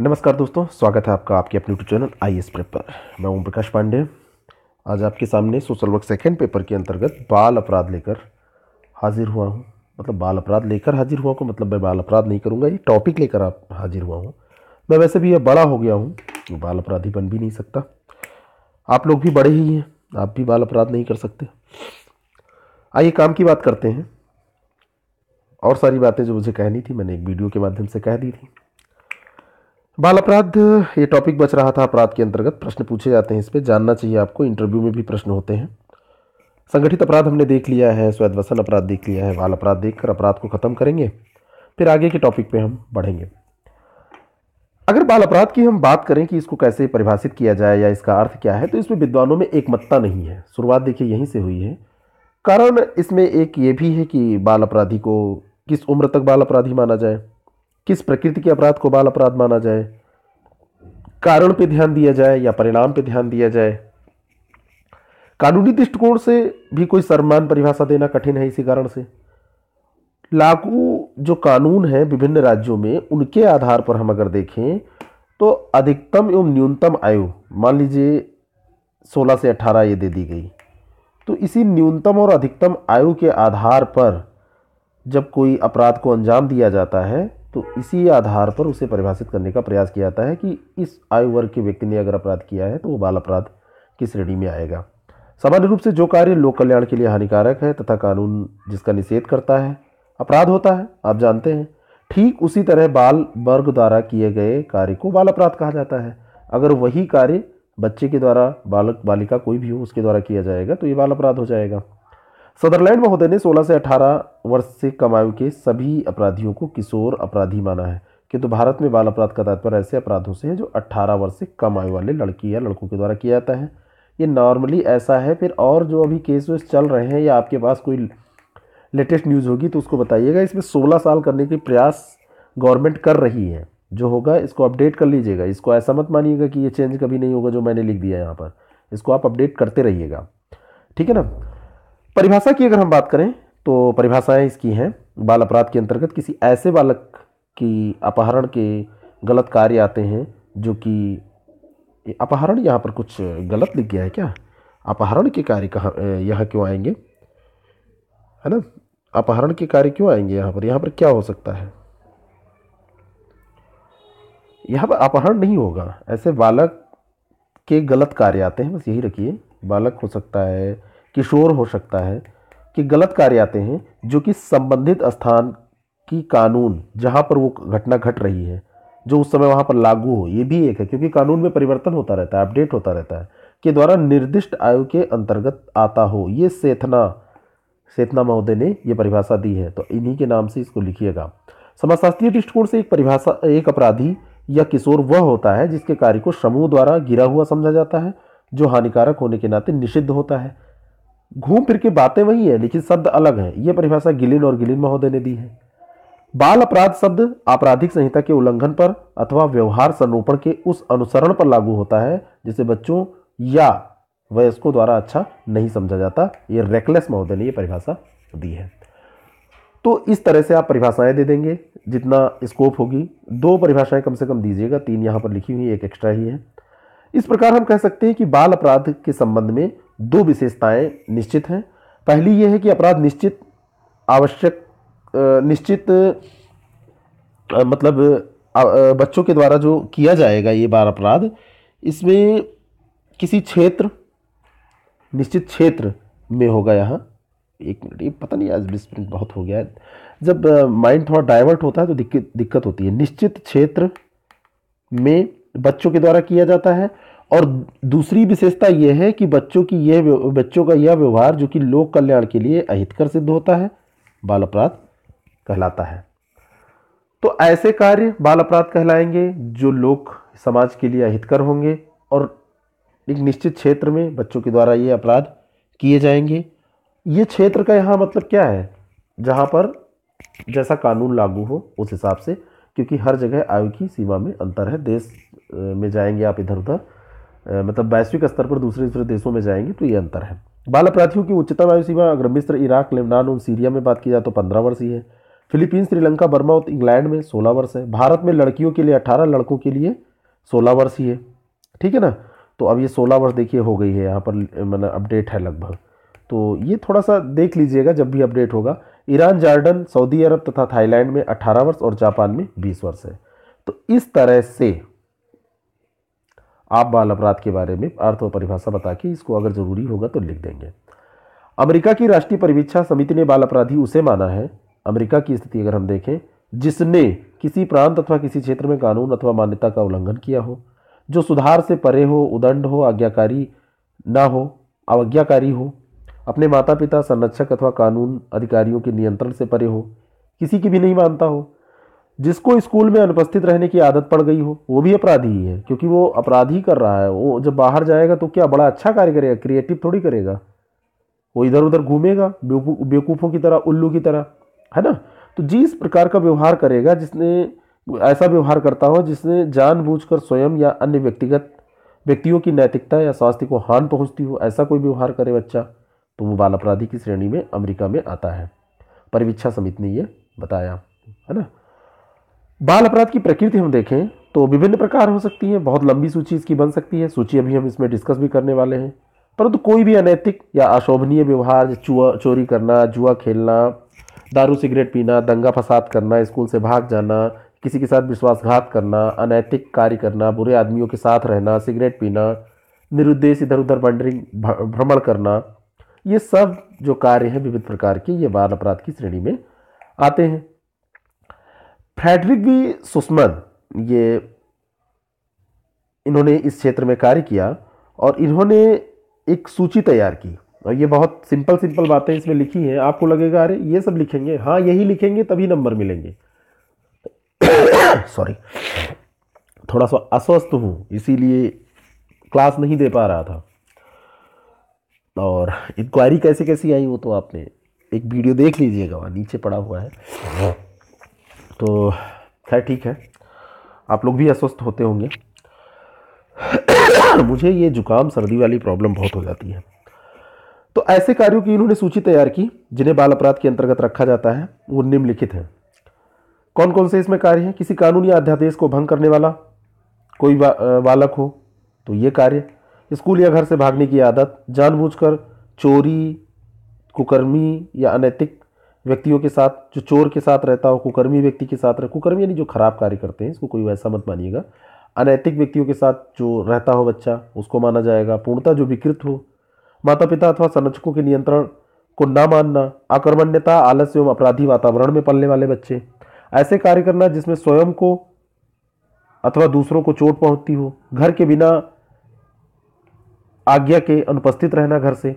नमस्कार दोस्तों स्वागत है आपका आपके अपने YouTube channel I S paper मैं ओम प्रकाश पांडे आज आपके सामने सोशल वर्क सेकेंड पेपर के अंतर्गत बाल अपराध लेकर हाजिर हुआ हूँ मतलब बाल अपराध लेकर हाजिर हुआ को मतलब मैं बाल अपराध नहीं करूँगा ये टॉपिक लेकर आप हाजिर हुआ हूँ मैं वैसे भी अब बड़ा हो गया हूँ तो बाल अपराधी बन भी नहीं सकता आप लोग भी बड़े ही हैं आप भी बाल अपराध नहीं कर सकते आइए काम की बात करते हैं और सारी बातें जो मुझे कहनी थी मैंने एक वीडियो के माध्यम से कह दी थी बाल अपराध ये टॉपिक बच रहा था अपराध के अंतर्गत प्रश्न पूछे जाते हैं इस पर जानना चाहिए आपको इंटरव्यू में भी प्रश्न होते हैं संगठित अपराध हमने देख लिया है स्वैधवसन अपराध देख लिया है बाल अपराध देखकर अपराध को ख़त्म करेंगे फिर आगे के टॉपिक पे हम बढ़ेंगे अगर बाल अपराध की हम बात करें कि इसको कैसे परिभाषित किया जाए या इसका अर्थ क्या है तो इसमें विद्वानों में एकमत्ता नहीं है शुरुआत देखिए यहीं से हुई है कारण इसमें एक ये भी है कि बाल अपराधी को किस उम्र तक बाल अपराधी माना जाए किस प्रकृति के अपराध को बाल अपराध माना जाए कारण पे ध्यान दिया जाए या परिणाम पे ध्यान दिया जाए कानूनी दृष्टिकोण से भी कोई सम्मान परिभाषा देना कठिन है इसी कारण से लागू जो कानून है विभिन्न राज्यों में उनके आधार पर हम अगर देखें तो अधिकतम एवं न्यूनतम आयु मान लीजिए 16 से 18 ये दे दी गई तो इसी न्यूनतम और अधिकतम आयु के आधार पर जब कोई अपराध को अंजाम दिया जाता है तो इसी आधार पर उसे परिभाषित करने का प्रयास किया जाता है कि इस आयु वर्ग के व्यक्ति ने अगर अपराध किया है तो वो बाल अपराध की श्रेणी में आएगा सामान्य रूप से जो कार्य लोक कल्याण के लिए हानिकारक है तथा कानून जिसका निषेध करता है अपराध होता है आप जानते हैं ठीक उसी तरह बाल वर्ग द्वारा किए गए कार्य को बाल अपराध कहा जाता है अगर वही कार्य बच्चे के द्वारा बालक बालिका कोई भी हो उसके द्वारा किया जाएगा तो ये बाल अपराध हो जाएगा सदरलैंड महोदय ने 16 से 18 वर्ष से कम आयु के सभी अपराधियों को किशोर अपराधी माना है किंतु तो भारत में बाल अपराध का तात्पर्य ऐसे अपराधों से है जो 18 वर्ष से कम आयु वाले लड़की या लड़कों के द्वारा किया जाता है ये नॉर्मली ऐसा है फिर और जो अभी केस वेस चल रहे हैं या आपके पास कोई लेटेस्ट न्यूज़ होगी तो उसको बताइएगा इसमें सोलह साल करने के प्रयास गवर्नमेंट कर रही है जो होगा इसको अपडेट कर लीजिएगा इसको ऐसा मत मानिएगा कि ये चेंज कभी नहीं होगा जो मैंने लिख दिया यहाँ पर इसको आप अपडेट करते रहिएगा ठीक है ना परिभाषा की अगर हम बात करें तो परिभाषाएं इसकी हैं बाल अपराध के अंतर्गत किसी ऐसे बालक की अपहरण के गलत कार्य आते हैं जो कि अपहरण यहाँ पर कुछ गलत लिख गया है क्या अपहरण के कार्य कहाँ यहाँ क्यों आएंगे है ना अपहरण के कार्य क्यों आएंगे यहाँ पर यहाँ पर क्या हो सकता है यहाँ पर अपहरण नहीं होगा ऐसे बालक के गलत कार्य आते हैं बस यही रखिए बालक हो सकता है किशोर हो सकता है कि गलत कार्य आते हैं जो कि संबंधित स्थान की कानून जहाँ पर वो घटना घट रही है जो उस समय वहाँ पर लागू हो ये भी एक है क्योंकि कानून में परिवर्तन होता रहता है अपडेट होता रहता है के द्वारा निर्दिष्ट आयु के अंतर्गत आता हो ये सेतना सेतना महोदय ने ये परिभाषा दी है तो इन्हीं के नाम से इसको लिखिएगा समाजशास्त्रीय दृष्टिकोण से एक परिभाषा एक अपराधी या किशोर वह होता है जिसके कार्य को समूह द्वारा गिरा हुआ समझा जाता है जो हानिकारक होने के नाते निषिद्ध होता है घूम फिर के बातें वही है लेकिन शब्द अलग है यह परिभाषा गिलिन और गिलिन महोदय ने दी है बाल अपराध शब्द आपराधिक संहिता के उल्लंघन पर अथवा व्यवहार संरूपण के उस अनुसरण पर लागू होता है जिसे बच्चों या वयस्कों द्वारा अच्छा नहीं समझा जाता ये रेकलेस महोदय ने यह परिभाषा दी है तो इस तरह से आप परिभाषाएं दे देंगे जितना स्कोप होगी दो परिभाषाएं कम से कम दीजिएगा तीन यहाँ पर लिखी हुई एक एक्स्ट्रा ही है इस प्रकार हम कह सकते हैं कि बाल अपराध के संबंध में दो विशेषताएं निश्चित हैं पहली ये है कि अपराध निश्चित आवश्यक निश्चित मतलब बच्चों के द्वारा जो किया जाएगा ये बार अपराध इसमें किसी क्षेत्र निश्चित क्षेत्र में होगा यहाँ एक मिनट ये पता नहीं आज बीस मिनट बहुत हो गया है जब माइंड थोड़ा डाइवर्ट होता है तो दिक्कत दिक्कत होती है निश्चित क्षेत्र में बच्चों के द्वारा किया जाता है और दूसरी विशेषता यह है कि बच्चों की यह बच्चों का यह व्यवहार जो कि लोक कल्याण के लिए अहितकर सिद्ध होता है बाल अपराध कहलाता है तो ऐसे कार्य बाल अपराध कहलाएंगे जो लोक समाज के लिए अहितकर होंगे और एक निश्चित क्षेत्र में बच्चों के द्वारा ये अपराध किए जाएंगे ये क्षेत्र का यहाँ मतलब क्या है जहाँ पर जैसा कानून लागू हो उस हिसाब से क्योंकि हर जगह आयु की सीमा में अंतर है देश में जाएंगे आप इधर उधर मतलब वैश्विक स्तर पर दूसरे दूसरे देशों में जाएंगे तो ये अंतर है बाल अपराधियों की उच्चतम आयु सीमा अगर मिस्र इराक लेबनान और सीरिया में बात की जाए तो पंद्रह वर्ष ही है फिलीपींस श्रीलंका बर्मा और इंग्लैंड में सोलह वर्ष है भारत में लड़कियों के लिए अठारह लड़कों के लिए सोलह वर्ष ही है ठीक है ना तो अब ये सोलह वर्ष देखिए हो गई है यहाँ पर मतलब अपडेट है लगभग तो ये थोड़ा सा देख लीजिएगा जब भी अपडेट होगा ईरान जार्डन सऊदी अरब तथा थाईलैंड में अठारह वर्ष और जापान में बीस वर्ष है तो इस तरह से आप बाल अपराध के बारे में अर्थ और परिभाषा बता के इसको अगर ज़रूरी होगा तो लिख देंगे अमेरिका की राष्ट्रीय परिवीक्षा समिति ने बाल अपराधी उसे माना है अमेरिका की स्थिति अगर हम देखें जिसने किसी प्रांत अथवा किसी क्षेत्र में कानून अथवा मान्यता का उल्लंघन किया हो जो सुधार से परे हो उदंड हो आज्ञाकारी ना हो अवज्ञाकारी हो अपने माता पिता संरक्षक अथवा कानून अधिकारियों के नियंत्रण से परे हो किसी की भी नहीं मानता हो जिसको स्कूल में अनुपस्थित रहने की आदत पड़ गई हो वो भी अपराधी ही है क्योंकि वो अपराधी कर रहा है वो जब बाहर जाएगा तो क्या बड़ा अच्छा कार्य करेगा क्रिएटिव थोड़ी करेगा वो इधर उधर घूमेगा बेवकूफ़ों की तरह उल्लू की तरह है ना तो जिस प्रकार का व्यवहार करेगा जिसने ऐसा व्यवहार करता हो जिसने जानबूझकर स्वयं या अन्य व्यक्तिगत व्यक्तियों की नैतिकता या स्वास्थ्य को हान पहुंचती हो ऐसा कोई व्यवहार करे बच्चा तो वो बाल अपराधी की श्रेणी में अमेरिका में आता है परिवीक्षा समिति ने ये बताया है ना बाल अपराध की प्रकृति हम देखें तो विभिन्न प्रकार हो सकती है बहुत लंबी सूची इसकी बन सकती है सूची अभी हम इसमें डिस्कस भी करने वाले हैं परंतु तो कोई भी अनैतिक या अशोभनीय व्यवहार चुआ चोरी करना जुआ खेलना दारू सिगरेट पीना दंगा फसाद करना स्कूल से भाग जाना किसी के साथ विश्वासघात करना अनैतिक कार्य करना बुरे आदमियों के साथ रहना सिगरेट पीना निरुद्देश इधर उधर वंडरिंग भ्रमण करना ये सब जो कार्य हैं विविध प्रकार के ये बाल अपराध की श्रेणी में आते हैं फ्रेडरिक वी सुस्मन ये इन्होंने इस क्षेत्र में कार्य किया और इन्होंने एक सूची तैयार की और ये बहुत सिंपल सिंपल बातें इसमें लिखी हैं आपको लगेगा अरे ये सब लिखेंगे हाँ यही लिखेंगे तभी नंबर मिलेंगे सॉरी थोड़ा सा अस्वस्थ हूँ इसीलिए क्लास नहीं दे पा रहा था और इंक्वायरी कैसे कैसी आई वो तो आपने एक वीडियो देख लीजिएगा वहाँ नीचे पड़ा हुआ है तो खैर ठीक है आप लोग भी अस्वस्थ होते होंगे मुझे ये जुकाम सर्दी वाली प्रॉब्लम बहुत हो जाती है तो ऐसे कार्यों की इन्होंने सूची तैयार की जिन्हें बाल अपराध के अंतर्गत रखा जाता है वो निम्नलिखित हैं कौन कौन से इसमें कार्य हैं किसी कानून या अध्यादेश को भंग करने वाला कोई बा, बालक हो तो ये कार्य स्कूल या घर से भागने की आदत जानबूझकर चोरी कुकर्मी या अनैतिक व्यक्तियों के साथ जो चोर के साथ रहता हो कुकर्मी व्यक्ति के साथ रहे कुकर्मी यानी जो खराब कार्य करते हैं इसको कोई वैसा मत मानिएगा अनैतिक व्यक्तियों के साथ जो रहता हो बच्चा उसको माना जाएगा पूर्णता जो विकृत हो माता पिता अथवा संरक्षकों के नियंत्रण को न मानना आक्रमण्यता आलस्य एवं अपराधी वातावरण में पलने वाले बच्चे ऐसे कार्य करना जिसमें स्वयं को अथवा दूसरों को चोट पहुंचती हो घर के बिना आज्ञा के अनुपस्थित रहना घर से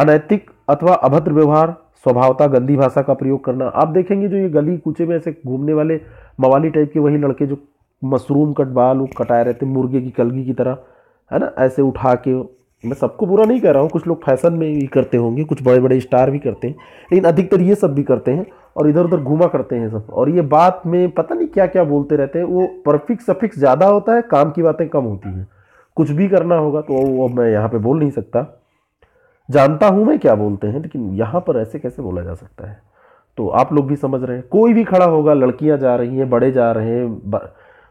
अनैतिक अथवा अभद्र व्यवहार स्वभावता गंदी भाषा का प्रयोग करना आप देखेंगे जो ये गली कूचे में ऐसे घूमने वाले मवाली टाइप के वही लड़के जो मशरूम कट बाल कटाए रहते मुर्गे की कलगी की तरह है ना ऐसे उठा के मैं सबको बुरा नहीं कह रहा हूँ कुछ लोग फैशन में भी करते होंगे कुछ बड़े बड़े स्टार भी करते हैं लेकिन अधिकतर ये सब भी करते हैं और इधर उधर घूमा करते हैं सब और ये बात में पता नहीं क्या क्या बोलते रहते हैं वो परफिक्स सफिक्स ज़्यादा होता है काम की बातें कम होती हैं कुछ भी करना होगा तो वो मैं यहाँ पर बोल नहीं सकता जानता हूं मैं क्या बोलते हैं लेकिन यहाँ पर ऐसे कैसे बोला जा सकता है तो आप लोग भी समझ रहे हैं कोई भी खड़ा होगा लड़कियां जा रही हैं बड़े जा रहे हैं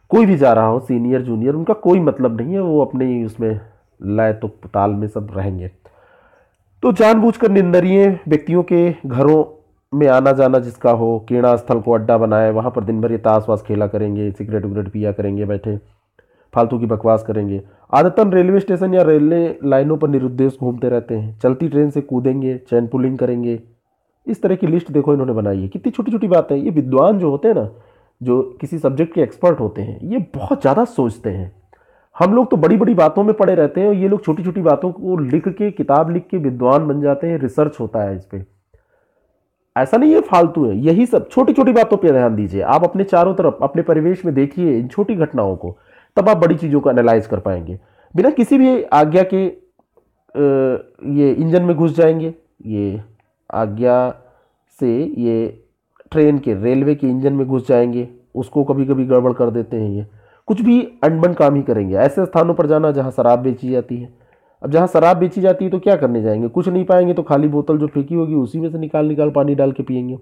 कोई भी जा रहा हो सीनियर जूनियर उनका कोई मतलब नहीं है वो अपने ही उसमें लय तो ताल में सब रहेंगे तो जानबूझ कर निंदनीय व्यक्तियों के घरों में आना जाना जिसका हो कीड़ा स्थल को अड्डा बनाए वहाँ पर दिन भर ये ताश वास खेला करेंगे सिगरेट उगरेट पिया करेंगे बैठे फालतू की बकवास करेंगे आदतन रेलवे स्टेशन या रेलवे लाइनों पर निरुद्देश घूमते रहते हैं चलती ट्रेन से कूदेंगे चैन पुलिंग करेंगे इस तरह की लिस्ट देखो इन्होंने बनाई है कितनी छोटी छोटी बातें ये विद्वान जो होते हैं ना जो किसी सब्जेक्ट के एक्सपर्ट होते हैं ये बहुत ज़्यादा सोचते हैं हम लोग तो बड़ी बड़ी बातों में पड़े रहते हैं और ये लोग छोटी छोटी बातों को लिख के किताब लिख के विद्वान बन जाते हैं रिसर्च होता है इस पर ऐसा नहीं है फालतू है यही सब छोटी छोटी बातों पर ध्यान दीजिए आप अपने चारों तरफ अपने परिवेश में देखिए इन छोटी घटनाओं को तब आप बड़ी चीज़ों को एनालाइज कर पाएंगे बिना किसी भी आज्ञा के ये इंजन में घुस जाएंगे ये आज्ञा से ये ट्रेन के रेलवे के इंजन में घुस जाएंगे उसको कभी कभी गड़बड़ कर देते हैं ये कुछ भी अनबन काम ही करेंगे ऐसे स्थानों पर जाना जहाँ शराब बेची जाती है अब जहाँ शराब बेची जाती है तो क्या करने जाएंगे कुछ नहीं पाएंगे तो खाली बोतल जो फेंकी होगी उसी में से निकाल निकाल पानी डाल के पियेंगे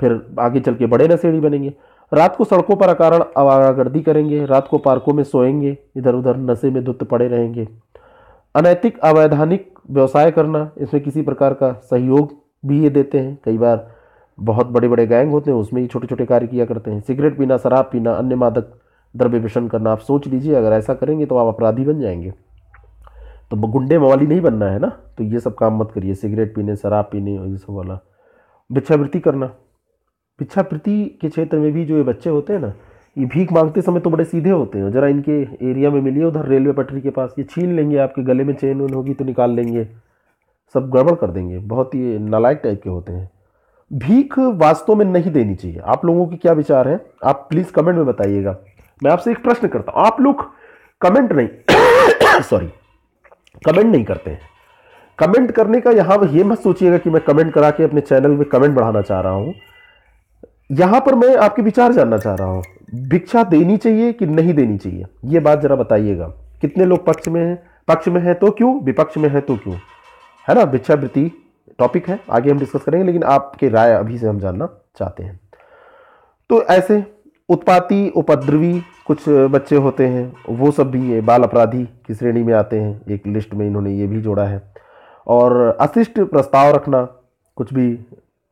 फिर आगे चल के बड़े नशेड़ी बनेंगे रात को सड़कों पर अकारण आवारागर्दी करेंगे रात को पार्कों में सोएंगे इधर उधर नशे में धुत पड़े रहेंगे अनैतिक अवैधानिक व्यवसाय करना इसमें किसी प्रकार का सहयोग भी ये देते हैं कई बार बहुत बड़े बड़े गैंग होते हैं उसमें ही छोटे छोटे कार्य किया करते हैं सिगरेट पीना शराब पीना अन्य मादक द्रव्य व्यसन करना आप सोच लीजिए अगर ऐसा करेंगे तो आप अपराधी बन जाएंगे तो गुंडे मवाली नहीं बनना है ना तो ये सब काम मत करिए सिगरेट पीने शराब पीने और ये सब वाला भिक्षावृत्ति करना प्रति के क्षेत्र में भी जो ये बच्चे होते हैं ना ये भीख मांगते समय तो बड़े सीधे होते हैं ज़रा इनके एरिया में मिलिए उधर रेलवे पटरी के पास ये छीन लेंगे आपके गले में चेन वन होगी तो निकाल लेंगे सब गड़बड़ कर देंगे बहुत ही नालायक टाइप के होते हैं भीख वास्तव में नहीं देनी चाहिए आप लोगों के क्या विचार हैं आप प्लीज़ कमेंट में बताइएगा मैं आपसे एक प्रश्न करता हूँ आप लोग कमेंट नहीं सॉरी कमेंट नहीं करते हैं कमेंट करने का यहाँ ये मत सोचिएगा कि मैं कमेंट करा के अपने चैनल में कमेंट बढ़ाना चाह रहा हूँ यहां पर मैं आपके विचार जानना चाह रहा हूं भिक्षा देनी चाहिए कि नहीं देनी चाहिए ये बात जरा बताइएगा कितने लोग पक्ष में हैं पक्ष में है तो क्यों विपक्ष में है तो क्यों है ना भिक्षावृत्ति टॉपिक है आगे हम डिस्कस करेंगे लेकिन आपके राय अभी से हम जानना चाहते हैं तो ऐसे उत्पाती उपद्रवी कुछ बच्चे होते हैं वो सब भी ये बाल अपराधी की श्रेणी में आते हैं एक लिस्ट में इन्होंने ये भी जोड़ा है और अशिष्ट प्रस्ताव रखना कुछ भी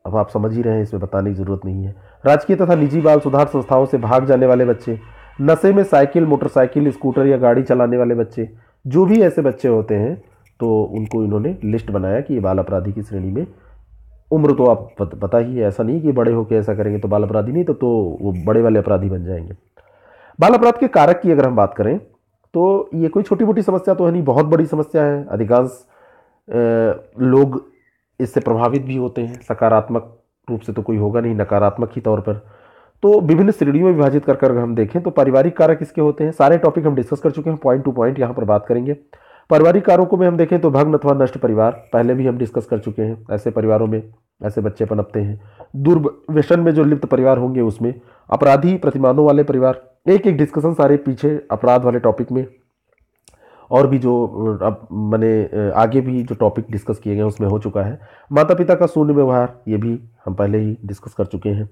अब आप समझ ही रहे हैं इसमें बताने की ज़रूरत नहीं है राजकीय तथा निजी बाल सुधार संस्थाओं से भाग जाने वाले बच्चे नशे में साइकिल मोटरसाइकिल स्कूटर या गाड़ी चलाने वाले बच्चे जो भी ऐसे बच्चे होते हैं तो उनको इन्होंने लिस्ट बनाया कि ये बाल अपराधी की श्रेणी में उम्र तो आप पता ही है ऐसा नहीं कि बड़े होकर ऐसा करेंगे तो बाल अपराधी नहीं तो तो वो बड़े वाले अपराधी बन जाएंगे बाल अपराध के कारक की अगर हम बात करें तो ये कोई छोटी मोटी समस्या तो है नहीं बहुत बड़ी समस्या है अधिकांश लोग इससे प्रभावित भी होते हैं सकारात्मक रूप से तो कोई होगा नहीं नकारात्मक ही तौर पर तो विभिन्न श्रेणियों में विभाजित कर कर हम देखें तो पारिवारिक कारक इसके होते हैं सारे टॉपिक हम डिस्कस कर चुके हैं पॉइंट टू पॉइंट यहाँ पर बात करेंगे पारिवारिक कारकों में हम देखें तो भग्न अथवा नष्ट परिवार पहले भी हम डिस्कस कर चुके हैं ऐसे परिवारों में ऐसे बच्चे पनपते हैं दुर्व्यसन में जो लिप्त परिवार होंगे उसमें अपराधी प्रतिमानों वाले परिवार एक एक डिस्कशन सारे पीछे अपराध वाले टॉपिक में और भी जो अब मैंने आगे भी जो टॉपिक डिस्कस किए गए उसमें हो चुका है माता पिता का शून्य व्यवहार ये भी हम पहले ही डिस्कस कर चुके हैं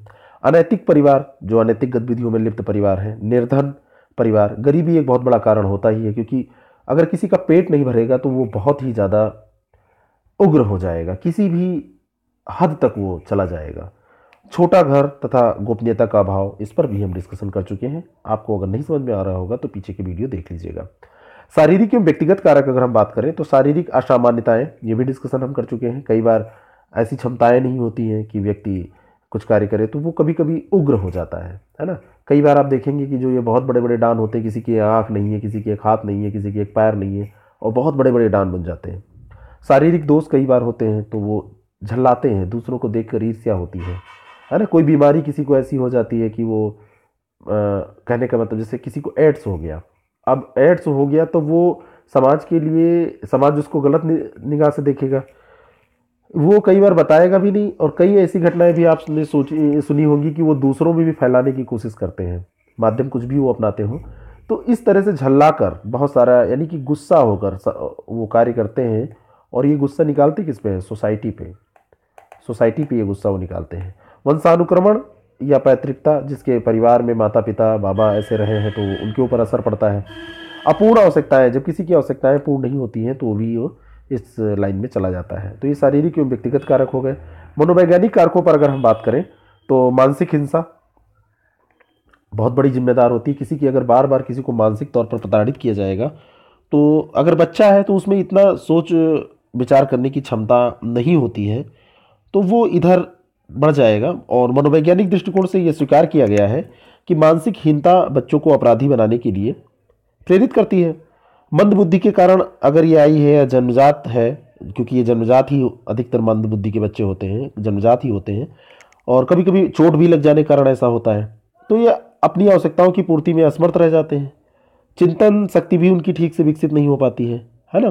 अनैतिक परिवार जो अनैतिक गतिविधियों में लिप्त परिवार है निर्धन परिवार गरीबी एक बहुत बड़ा कारण होता ही है क्योंकि अगर किसी का पेट नहीं भरेगा तो वो बहुत ही ज़्यादा उग्र हो जाएगा किसी भी हद तक वो चला जाएगा छोटा घर तथा गोपनीयता का अभाव इस पर भी हम डिस्कशन कर चुके हैं आपको अगर नहीं समझ में आ रहा होगा तो पीछे की वीडियो देख लीजिएगा शारीरिक एवं व्यक्तिगत कारक अगर हम बात करें तो शारीरिक असामान्यताएं ये भी डिस्कशन हम कर चुके हैं कई बार ऐसी क्षमताएं नहीं होती हैं कि व्यक्ति कुछ कार्य करे तो वो कभी कभी उग्र हो जाता है है ना कई बार आप देखेंगे कि जो ये बहुत बड़े बड़े डान होते हैं किसी की आँख नहीं है किसी की एक हाथ नहीं है किसी की एक पैर नहीं है और बहुत बड़े बड़े डान बन जाते हैं शारीरिक दोष कई बार होते हैं तो वो झल्लाते हैं दूसरों को देख कर ईर्ष्या होती है है ना कोई बीमारी किसी को ऐसी हो जाती है कि वो आ, कहने का मतलब जैसे किसी को एड्स हो गया अब एड्स हो गया तो वो समाज के लिए समाज उसको गलत निगाह से देखेगा वो कई बार बताएगा भी नहीं और कई ऐसी घटनाएं भी आपने सोची सुनी होंगी कि वो दूसरों में भी फैलाने की कोशिश करते हैं माध्यम कुछ भी वो अपनाते हों तो इस तरह से झल्ला कर बहुत सारा यानी कि गुस्सा होकर वो कार्य करते हैं और ये गुस्सा निकालते किस पे है सोसाइटी पे सोसाइटी पे ये गुस्सा वो निकालते हैं वंशानुक्रमण या पैतृकता जिसके परिवार में माता पिता बाबा ऐसे रहे हैं तो उनके ऊपर असर पड़ता है अपूर्ण आवश्यकताएं जब किसी की आवश्यकताएं पूर्ण नहीं होती हैं तो भी वो इस लाइन में चला जाता है तो ये शारीरिक एवं व्यक्तिगत कारक हो गए मनोवैज्ञानिक कारकों पर अगर हम बात करें तो मानसिक हिंसा बहुत बड़ी जिम्मेदार होती है किसी की अगर बार बार किसी को मानसिक तौर पर प्रताड़ित किया जाएगा तो अगर बच्चा है तो उसमें इतना सोच विचार करने की क्षमता नहीं होती है तो वो इधर बढ़ जाएगा और मनोवैज्ञानिक दृष्टिकोण से यह स्वीकार किया गया है कि मानसिक हीनता बच्चों को अपराधी बनाने के लिए प्रेरित करती है मंदबुद्धि के कारण अगर ये आई है या जन्मजात है क्योंकि ये जन्मजात ही अधिकतर मंदबुद्धि के बच्चे होते हैं जन्मजात ही होते हैं और कभी कभी चोट भी लग जाने के कारण ऐसा होता है तो ये अपनी आवश्यकताओं की पूर्ति में असमर्थ रह जाते हैं चिंतन शक्ति भी उनकी ठीक से विकसित नहीं हो पाती है है ना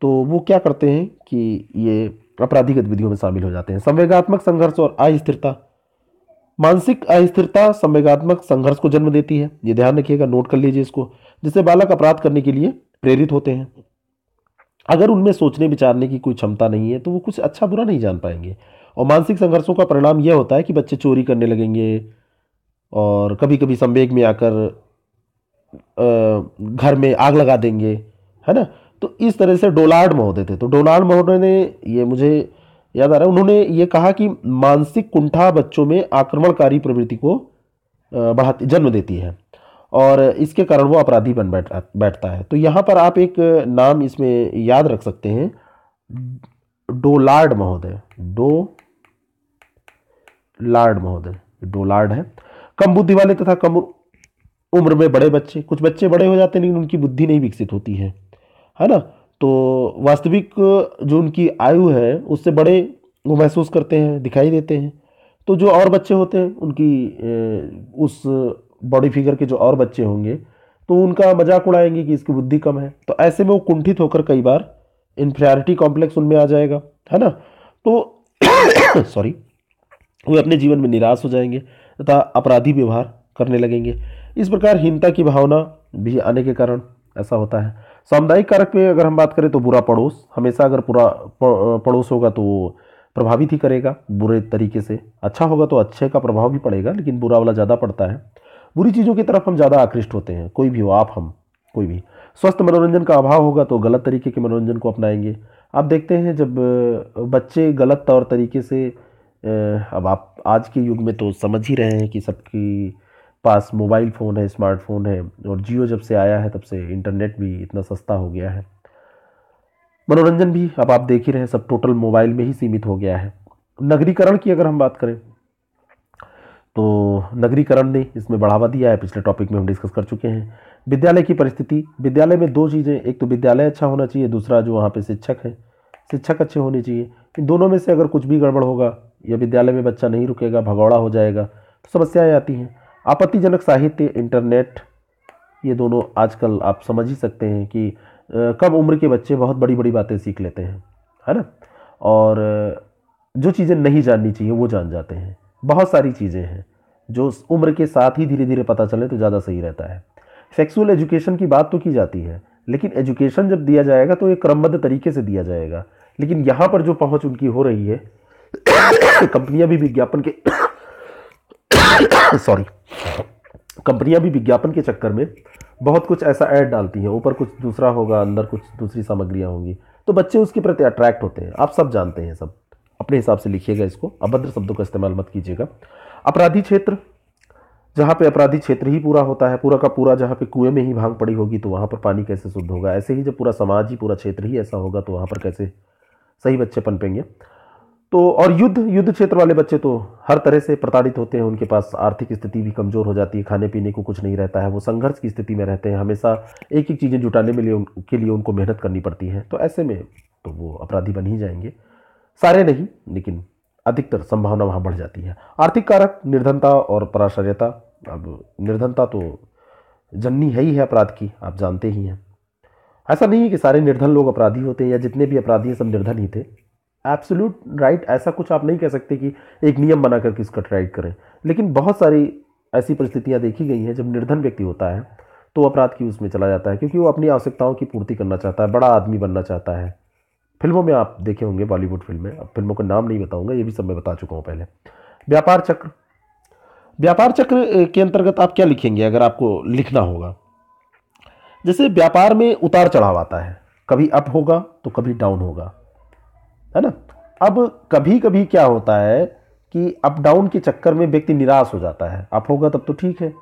तो वो क्या करते हैं कि ये अपराधी गतिविधियों में शामिल हो जाते हैं संवेगात्मक संघर्ष और अस्थिरता मानसिक अस्थिरता संवेगात्मक संघर्ष को जन्म देती है ये ध्यान रखिएगा नोट कर लीजिए इसको जिससे बालक अपराध करने के लिए प्रेरित होते हैं अगर उनमें सोचने विचारने की कोई क्षमता नहीं है तो वो कुछ अच्छा बुरा नहीं जान पाएंगे और मानसिक संघर्षों का परिणाम यह होता है कि बच्चे चोरी करने लगेंगे और कभी कभी संवेग में आकर घर में आग लगा देंगे है ना तो इस तरह से डोलार्ड महोदय थे तो डोलार्ड महोदय ने ये मुझे याद आ रहा है उन्होंने ये कहा कि मानसिक कुंठा बच्चों में आक्रमणकारी प्रवृत्ति को बढ़ाती जन्म देती है और इसके कारण वो अपराधी बन बैठ बैठता है तो यहाँ पर आप एक नाम इसमें याद रख सकते हैं डोलार्ड महोदय डो लार्ड महोदय डोलार्ड है कम बुद्धि वाले तथा कम उम्र में बड़े बच्चे कुछ बच्चे बड़े हो जाते हैं लेकिन उनकी बुद्धि नहीं विकसित होती है है ना तो वास्तविक जो उनकी आयु है उससे बड़े वो महसूस करते हैं दिखाई देते हैं तो जो और बच्चे होते हैं उनकी उस बॉडी फिगर के जो और बच्चे होंगे तो उनका मजाक उड़ाएंगे कि इसकी बुद्धि कम है तो ऐसे में वो कुंठित होकर कई बार इन्फ्रायरिटी कॉम्प्लेक्स उनमें आ जाएगा है ना तो सॉरी वे अपने जीवन में निराश हो जाएंगे तथा अपराधी व्यवहार करने लगेंगे इस प्रकार हीनता की भावना भी आने के कारण ऐसा होता है सामुदायिक कारक में अगर हम बात करें तो बुरा पड़ोस हमेशा अगर पूरा पड़ोस होगा तो प्रभावित ही करेगा बुरे तरीके से अच्छा होगा तो अच्छे का प्रभाव भी पड़ेगा लेकिन बुरा वाला ज़्यादा पड़ता है बुरी चीज़ों की तरफ हम ज़्यादा आकृष्ट होते हैं कोई भी हो आप हम कोई भी स्वस्थ मनोरंजन का अभाव होगा तो गलत तरीके के मनोरंजन को अपनाएंगे आप देखते हैं जब बच्चे गलत तौर तरीके से अब आप आज के युग में तो समझ ही रहे हैं कि सबकी पास मोबाइल फ़ोन है स्मार्टफोन है और जियो जब से आया है तब से इंटरनेट भी इतना सस्ता हो गया है मनोरंजन भी अब आप देख ही रहे हैं सब टोटल मोबाइल में ही सीमित हो गया है नगरीकरण की अगर हम बात करें तो नगरीकरण ने इसमें बढ़ावा दिया है पिछले टॉपिक में हम डिस्कस कर चुके हैं विद्यालय की परिस्थिति विद्यालय में दो चीज़ें एक तो विद्यालय अच्छा होना चाहिए दूसरा जो वहाँ पर शिक्षक है शिक्षक अच्छे होने चाहिए इन दोनों में से अगर कुछ भी गड़बड़ होगा या विद्यालय में बच्चा नहीं रुकेगा भगौड़ा हो जाएगा तो समस्याएँ आती हैं आपत्तिजनक साहित्य इंटरनेट ये दोनों आजकल आप समझ ही सकते हैं कि कम उम्र के बच्चे बहुत बड़ी बड़ी बातें सीख लेते हैं है ना और जो चीज़ें नहीं जाननी चाहिए वो जान जाते हैं बहुत सारी चीज़ें हैं जो उम्र के साथ ही धीरे धीरे पता चले तो ज़्यादा सही रहता है सेक्सुअल एजुकेशन की बात तो की जाती है लेकिन एजुकेशन जब दिया जाएगा तो ये क्रमबद्ध तरीके से दिया जाएगा लेकिन यहाँ पर जो पहुँच उनकी हो रही है कंपनियाँ भी विज्ञापन के सॉरी कंपनियां भी विज्ञापन के चक्कर में बहुत कुछ ऐसा ऐड डालती हैं ऊपर कुछ दूसरा होगा अंदर कुछ दूसरी सामग्रियाँ होंगी तो बच्चे उसके प्रति अट्रैक्ट होते हैं आप सब जानते हैं सब अपने हिसाब से लिखिएगा इसको अभद्र शब्दों का इस्तेमाल मत कीजिएगा अपराधी क्षेत्र जहाँ पे अपराधी क्षेत्र ही पूरा होता है पूरा का पूरा जहाँ पे कुएं में ही भांग पड़ी होगी तो वहाँ पर पानी कैसे शुद्ध होगा ऐसे ही जब पूरा समाज ही पूरा क्षेत्र ही ऐसा होगा तो वहाँ पर कैसे सही बच्चे पनपेंगे तो और युद्ध युद्ध क्षेत्र वाले बच्चे तो हर तरह से प्रताड़ित होते हैं उनके पास आर्थिक स्थिति भी कमज़ोर हो जाती है खाने पीने को कुछ नहीं रहता है वो संघर्ष की स्थिति में रहते हैं हमेशा एक एक चीज़ें जुटाने में लिए उन, के लिए उनको मेहनत करनी पड़ती है तो ऐसे में तो वो अपराधी बन ही जाएंगे सारे नहीं लेकिन अधिकतर संभावना वहाँ बढ़ जाती है आर्थिक कारक निर्धनता और पराश्रयता अब निर्धनता तो जननी है ही है अपराध की आप जानते ही हैं ऐसा नहीं है कि सारे निर्धन लोग अपराधी होते हैं या जितने भी अपराधी हैं सब निर्धन ही थे एब्सोल्यूट राइट ऐसा कुछ आप नहीं कह सकते कि एक नियम बना करके इसका ट्राइट करें लेकिन बहुत सारी ऐसी परिस्थितियाँ देखी गई हैं जब निर्धन व्यक्ति होता है तो अपराध की उसमें चला जाता है क्योंकि वो अपनी आवश्यकताओं की पूर्ति करना चाहता है बड़ा आदमी बनना चाहता है फिल्मों में आप देखे होंगे बॉलीवुड फिल्में अब फिल्मों का नाम नहीं बताऊंगा ये भी सब मैं बता चुका हूँ पहले व्यापार चक्र व्यापार चक्र के अंतर्गत आप क्या लिखेंगे अगर आपको लिखना होगा जैसे व्यापार में उतार चढ़ाव आता है कभी अप होगा तो कभी डाउन होगा है ना अब कभी कभी क्या होता है कि अप डाउन के चक्कर में व्यक्ति निराश हो जाता है अप होगा तब तो ठीक है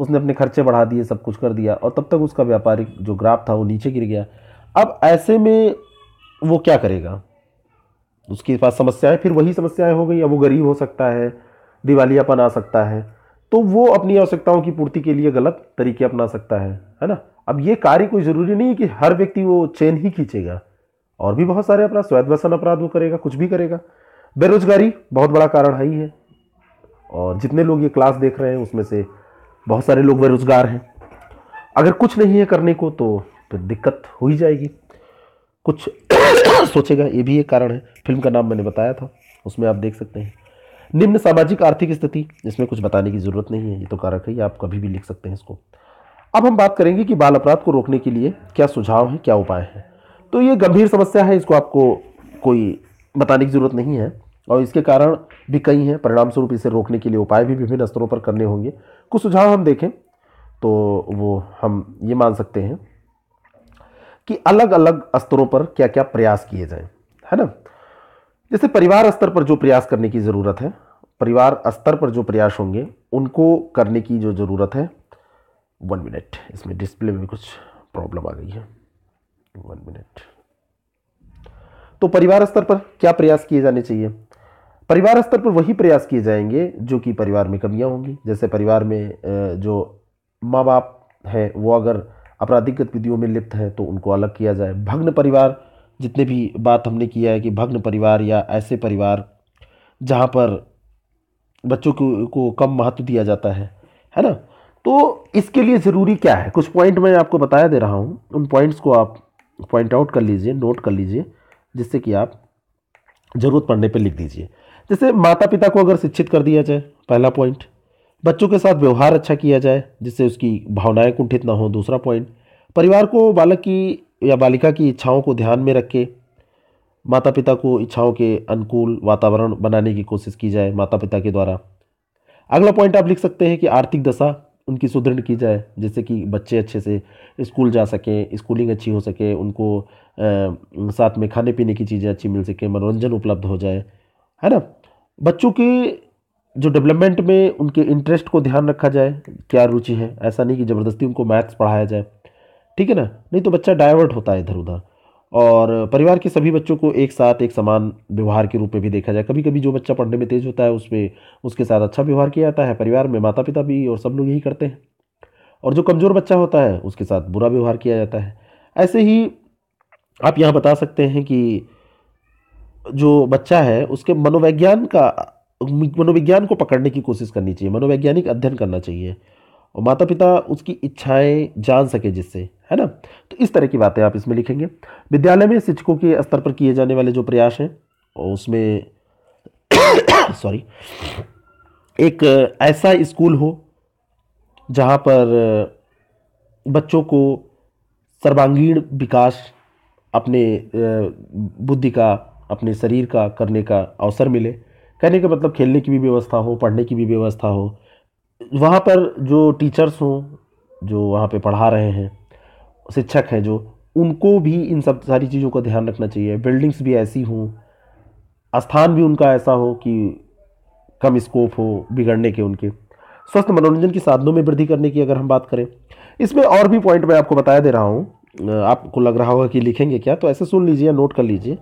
उसने अपने खर्चे बढ़ा दिए सब कुछ कर दिया और तब तक उसका व्यापारिक जो ग्राफ था वो नीचे गिर गया अब ऐसे में वो क्या करेगा उसके पास समस्याएं फिर वही समस्याएं हो गई अब वो गरीब हो सकता है दिवालियापन आ सकता है तो वो अपनी आवश्यकताओं की पूर्ति के लिए गलत तरीके अपना सकता है है ना अब ये कार्य कोई ज़रूरी नहीं है कि हर व्यक्ति वो चेन ही खींचेगा और भी बहुत सारे अपराध स्वैद व्यसन अपराध वो करेगा कुछ भी करेगा बेरोजगारी बहुत बड़ा कारण है ही है और जितने लोग ये क्लास देख रहे हैं उसमें से बहुत सारे लोग बेरोजगार हैं अगर कुछ नहीं है करने को तो फिर तो दिक्कत हो ही जाएगी कुछ सोचेगा ये भी एक कारण है फिल्म का नाम मैंने बताया था उसमें आप देख सकते हैं निम्न सामाजिक आर्थिक स्थिति इसमें कुछ बताने की ज़रूरत नहीं है ये तो कारक है आप कभी भी लिख सकते हैं इसको अब हम बात करेंगे कि बाल अपराध को रोकने के लिए क्या सुझाव हैं क्या उपाय हैं तो ये गंभीर समस्या है इसको आपको कोई बताने की ज़रूरत नहीं है और इसके कारण भी कई हैं परिणाम स्वरूप इसे रोकने के लिए उपाय भी विभिन्न स्तरों पर करने होंगे कुछ सुझाव हम देखें तो वो हम ये मान सकते हैं कि अलग अलग स्तरों पर क्या क्या प्रयास किए जाएं है ना जैसे परिवार स्तर पर जो प्रयास करने की ज़रूरत है परिवार स्तर पर जो प्रयास होंगे उनको करने की जो ज़रूरत है वन मिनट इसमें डिस्प्ले में कुछ प्रॉब्लम आ गई है वन मिनट तो परिवार स्तर पर क्या प्रयास किए जाने चाहिए परिवार स्तर पर वही प्रयास किए जाएंगे जो कि परिवार में कमियां होंगी जैसे परिवार में जो माँ बाप हैं वो अगर आपराधिक गतिविधियों में लिप्त है तो उनको अलग किया जाए भग्न परिवार जितने भी बात हमने किया है कि भग्न परिवार या ऐसे परिवार जहाँ पर बच्चों को, को कम महत्व दिया जाता है है ना तो इसके लिए ज़रूरी क्या है कुछ पॉइंट मैं आपको बताया दे रहा हूँ उन पॉइंट्स को आप पॉइंट आउट कर लीजिए नोट कर लीजिए जिससे कि आप ज़रूरत पड़ने पर लिख दीजिए जैसे माता पिता को अगर शिक्षित कर दिया जाए पहला पॉइंट बच्चों के साथ व्यवहार अच्छा किया जाए जिससे उसकी भावनाएं कुंठित ना हो दूसरा पॉइंट परिवार को बालक की या बालिका की इच्छाओं को ध्यान में रख के माता पिता को इच्छाओं के अनुकूल वातावरण बनाने की कोशिश की जाए माता पिता के द्वारा अगला पॉइंट आप लिख सकते हैं कि आर्थिक दशा उनकी सुदृढ़ की जाए जैसे कि बच्चे अच्छे से स्कूल जा सकें स्कूलिंग अच्छी हो सके उनको साथ में खाने पीने की चीज़ें अच्छी मिल सकें मनोरंजन उपलब्ध हो जाए है ना बच्चों की जो डेवलपमेंट में उनके इंटरेस्ट को ध्यान रखा जाए क्या रुचि है ऐसा नहीं कि ज़बरदस्ती उनको मैथ्स पढ़ाया जाए ठीक है ना नहीं तो बच्चा डाइवर्ट होता है इधर उधर और परिवार के सभी बच्चों को एक साथ एक समान व्यवहार के रूप में भी देखा जाए कभी कभी जो बच्चा पढ़ने में तेज़ होता है उसमें उसके साथ अच्छा व्यवहार किया जाता है परिवार में माता पिता भी और सब लोग यही करते हैं और जो कमज़ोर बच्चा होता है उसके साथ बुरा व्यवहार किया जाता है ऐसे ही आप यहाँ बता सकते हैं कि जो बच्चा है उसके मनोविज्ञान का मनोविज्ञान को पकड़ने की कोशिश करनी चाहिए मनोवैज्ञानिक अध्ययन करना चाहिए और माता पिता उसकी इच्छाएं जान सके जिससे है ना तो इस तरह की बातें आप इसमें लिखेंगे विद्यालय में शिक्षकों के स्तर पर किए जाने वाले जो प्रयास हैं उसमें सॉरी एक ऐसा स्कूल हो जहाँ पर बच्चों को सर्वांगीण विकास अपने बुद्धि का अपने शरीर का करने का अवसर मिले कहने का मतलब खेलने की भी व्यवस्था हो पढ़ने की भी व्यवस्था हो वहाँ पर जो टीचर्स हों जो वहाँ पे पढ़ा रहे हैं शिक्षक हैं जो उनको भी इन सब सारी चीज़ों का ध्यान रखना चाहिए बिल्डिंग्स भी ऐसी हों स्थान भी उनका ऐसा हो कि कम स्कोप हो बिगड़ने के उनके स्वस्थ मनोरंजन के साधनों में वृद्धि करने की अगर हम बात करें इसमें और भी पॉइंट मैं आपको बताया दे रहा हूँ आपको लग रहा होगा कि लिखेंगे क्या तो ऐसे सुन लीजिए या नोट कर लीजिए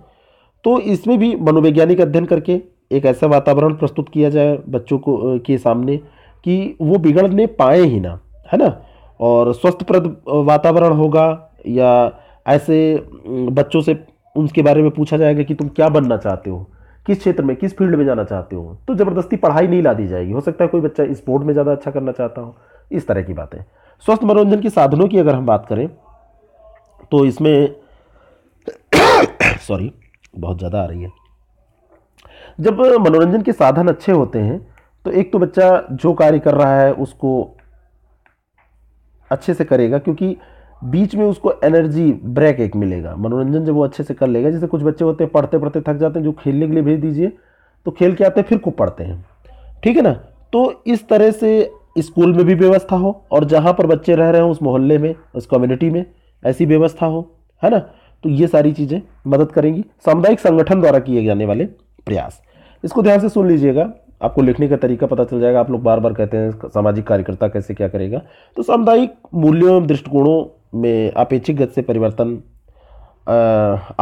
तो इसमें भी मनोवैज्ञानिक अध्ययन करके एक ऐसा वातावरण प्रस्तुत किया जाए बच्चों को के सामने कि वो बिगड़ने पाए ही ना है ना और स्वस्थप्रद वातावरण होगा या ऐसे बच्चों से उनके बारे में पूछा जाएगा कि तुम क्या बनना चाहते हो किस क्षेत्र में किस फील्ड में जाना चाहते हो तो ज़बरदस्ती पढ़ाई नहीं ला दी जाएगी हो सकता है कोई बच्चा स्पोर्ट में ज़्यादा अच्छा करना चाहता हो इस तरह की बातें स्वस्थ मनोरंजन के साधनों की अगर हम बात करें तो इसमें सॉरी बहुत ज़्यादा आ रही है जब मनोरंजन के साधन अच्छे होते हैं तो एक तो बच्चा जो कार्य कर रहा है उसको अच्छे से करेगा क्योंकि बीच में उसको एनर्जी ब्रेक एक मिलेगा मनोरंजन जब वो अच्छे से कर लेगा जैसे कुछ बच्चे होते हैं पढ़ते पढ़ते थक जाते हैं जो खेलने के लिए भेज दीजिए तो खेल के आते हैं फिर खूब पढ़ते हैं ठीक है ना तो इस तरह से स्कूल में भी व्यवस्था हो और जहाँ पर बच्चे रह रहे हो उस मोहल्ले में उस कम्युनिटी में ऐसी व्यवस्था हो है ना तो ये सारी चीज़ें मदद करेंगी सामुदायिक संगठन द्वारा किए जाने वाले प्रयास इसको ध्यान से सुन लीजिएगा आपको लिखने का तरीका पता चल जाएगा आप लोग बार बार कहते हैं सामाजिक कार्यकर्ता कैसे क्या करेगा तो सामुदायिक मूल्यों एवं दृष्टिकोणों में अपेक्षिक गत से परिवर्तन